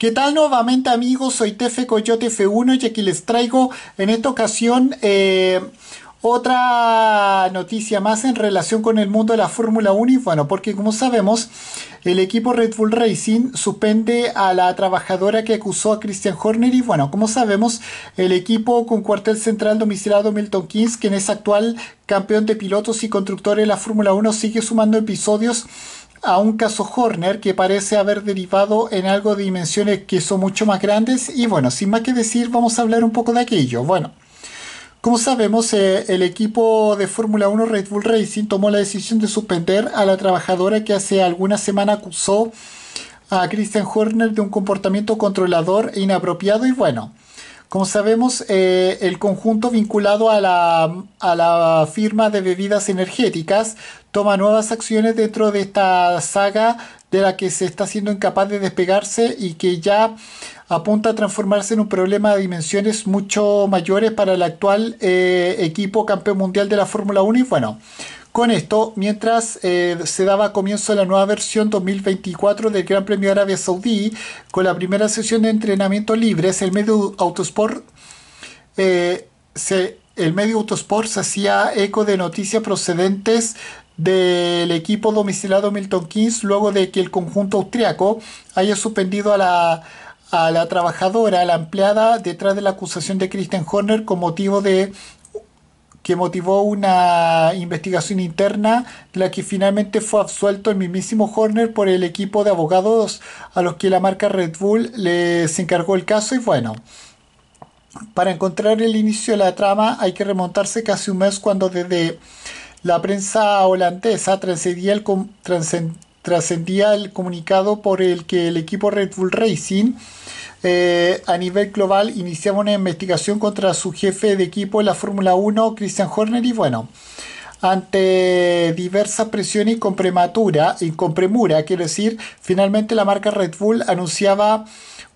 ¿Qué tal nuevamente amigos? Soy Tefe Coyote F1 y aquí les traigo en esta ocasión eh, otra noticia más en relación con el mundo de la Fórmula 1 y bueno, porque como sabemos el equipo Red Bull Racing suspende a la trabajadora que acusó a Christian Horner y bueno, como sabemos el equipo con cuartel central domiciliado Milton Keynes, quien es actual campeón de pilotos y constructor de la Fórmula 1, sigue sumando episodios a un caso Horner que parece haber derivado en algo de dimensiones que son mucho más grandes y bueno, sin más que decir vamos a hablar un poco de aquello. Bueno, como sabemos eh, el equipo de Fórmula 1 Red Bull Racing tomó la decisión de suspender a la trabajadora que hace alguna semana acusó a Christian Horner de un comportamiento controlador e inapropiado y bueno, como sabemos, eh, el conjunto vinculado a la, a la firma de bebidas energéticas toma nuevas acciones dentro de esta saga de la que se está siendo incapaz de despegarse y que ya apunta a transformarse en un problema de dimensiones mucho mayores para el actual eh, equipo campeón mundial de la Fórmula 1 y bueno, con esto, mientras eh, se daba comienzo a la nueva versión 2024 del Gran Premio de Arabia Saudí, con la primera sesión de entrenamiento libre, eh, el medio Autosport se, el medio Autosport hacía eco de noticias procedentes del equipo domiciliado Milton Keynes luego de que el conjunto austriaco haya suspendido a la, a la trabajadora, a la empleada, detrás de la acusación de Christian Horner con motivo de que motivó una investigación interna la que finalmente fue absuelto el mismísimo Horner por el equipo de abogados a los que la marca Red Bull les encargó el caso y bueno. Para encontrar el inicio de la trama hay que remontarse casi un mes cuando desde la prensa holandesa el, trascendía el comunicado por el que el equipo Red Bull Racing eh, a nivel global iniciaba una investigación contra su jefe de equipo en la Fórmula 1, Christian Horner, y bueno, ante diversas presiones y con prematura y con premura, quiero decir, finalmente la marca Red Bull anunciaba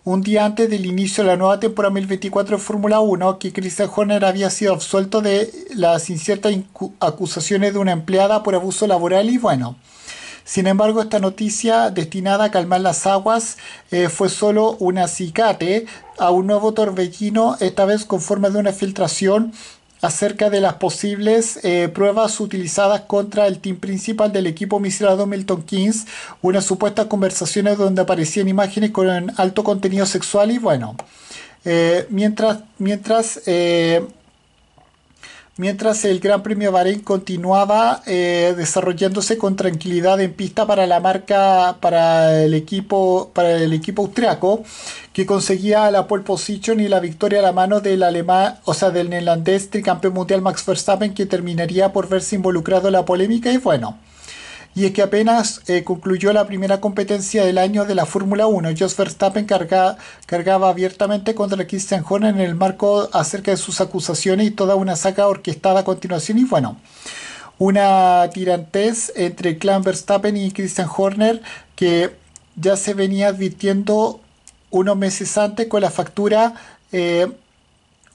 un día antes del inicio de la nueva temporada 2024 de Fórmula 1 que Christian Horner había sido absuelto de las inciertas acusaciones de una empleada por abuso laboral y bueno. Sin embargo, esta noticia destinada a calmar las aguas eh, fue solo un acicate a un nuevo torbellino, esta vez con forma de una filtración acerca de las posibles eh, pruebas utilizadas contra el team principal del equipo misilado Milton Keynes, unas supuestas conversaciones donde aparecían imágenes con alto contenido sexual y bueno, eh, mientras, mientras mientras el Gran Premio Bahrein continuaba eh, desarrollándose con tranquilidad en pista para la marca, para el equipo, para el equipo austriaco, que conseguía la pole position y la victoria a la mano del alemán, o sea, del neerlandés tricampeón mundial Max Verstappen, que terminaría por verse involucrado en la polémica y bueno y es que apenas eh, concluyó la primera competencia del año de la Fórmula 1. Jos Verstappen cargaba abiertamente contra Christian Horner en el marco acerca de sus acusaciones y toda una saga orquestada a continuación. Y bueno, una tirantez entre clan Verstappen y Christian Horner que ya se venía advirtiendo unos meses antes con la factura. Eh,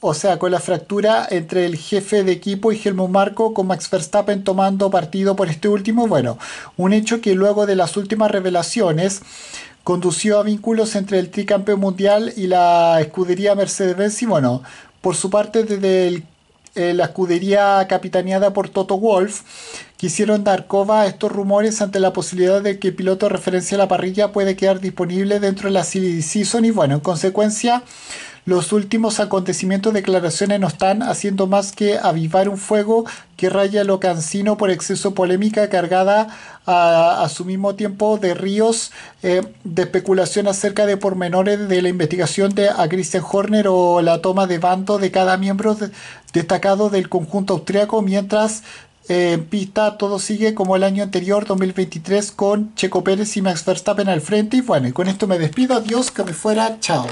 o sea, con la fractura entre el jefe de equipo y Helmut Marco, con Max Verstappen tomando partido por este último. Bueno, un hecho que luego de las últimas revelaciones condució a vínculos entre el tricampeón mundial y la escudería Mercedes-Benz. Y bueno, por su parte, desde eh, la escudería capitaneada por Toto Wolf, quisieron dar coba a estos rumores ante la posibilidad de que el piloto referencia a la parrilla puede quedar disponible dentro de la season. Y bueno, en consecuencia los últimos acontecimientos declaraciones no están haciendo más que avivar un fuego que raya lo cansino por exceso polémica cargada a, su mismo tiempo de ríos eh, de especulación acerca de pormenores de la investigación de a Christian Horner o la toma de bando de cada miembro destacado del conjunto austriaco mientras eh, en pista todo sigue como el año anterior 2023 con Checo Pérez y Max Verstappen al frente y bueno y con esto me despido adiós que me fuera chao